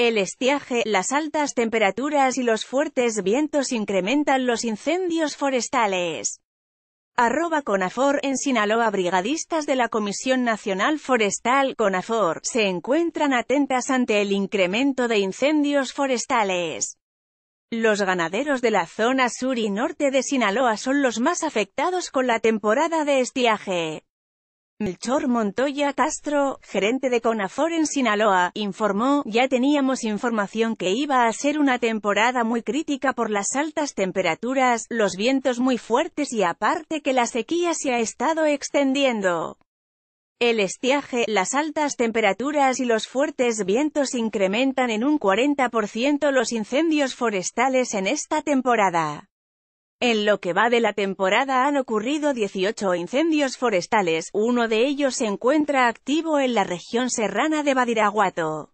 El estiaje, las altas temperaturas y los fuertes vientos incrementan los incendios forestales. Arroba Conafor en Sinaloa Brigadistas de la Comisión Nacional Forestal Conafor se encuentran atentas ante el incremento de incendios forestales. Los ganaderos de la zona sur y norte de Sinaloa son los más afectados con la temporada de estiaje. Melchor Montoya Castro, gerente de Conafor en Sinaloa, informó, ya teníamos información que iba a ser una temporada muy crítica por las altas temperaturas, los vientos muy fuertes y aparte que la sequía se ha estado extendiendo. El estiaje, las altas temperaturas y los fuertes vientos incrementan en un 40% los incendios forestales en esta temporada. En lo que va de la temporada han ocurrido 18 incendios forestales, uno de ellos se encuentra activo en la región serrana de Badiraguato.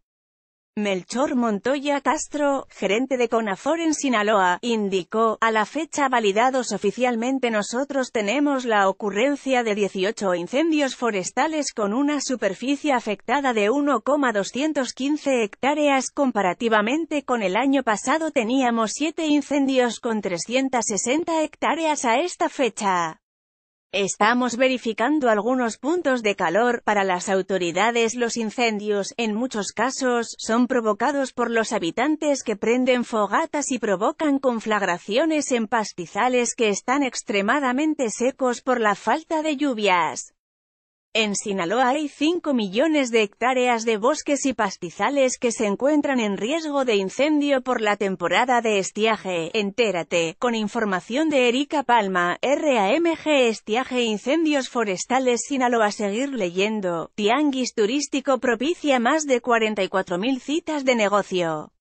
Melchor Montoya Castro, gerente de Conafor en Sinaloa, indicó, a la fecha validados oficialmente nosotros tenemos la ocurrencia de 18 incendios forestales con una superficie afectada de 1,215 hectáreas comparativamente con el año pasado teníamos 7 incendios con 360 hectáreas a esta fecha. Estamos verificando algunos puntos de calor. Para las autoridades los incendios, en muchos casos, son provocados por los habitantes que prenden fogatas y provocan conflagraciones en pastizales que están extremadamente secos por la falta de lluvias. En Sinaloa hay 5 millones de hectáreas de bosques y pastizales que se encuentran en riesgo de incendio por la temporada de estiaje. Entérate, con información de Erika Palma, RAMG Estiaje e Incendios Forestales Sinaloa. Seguir leyendo, Tianguis Turístico propicia más de 44.000 citas de negocio.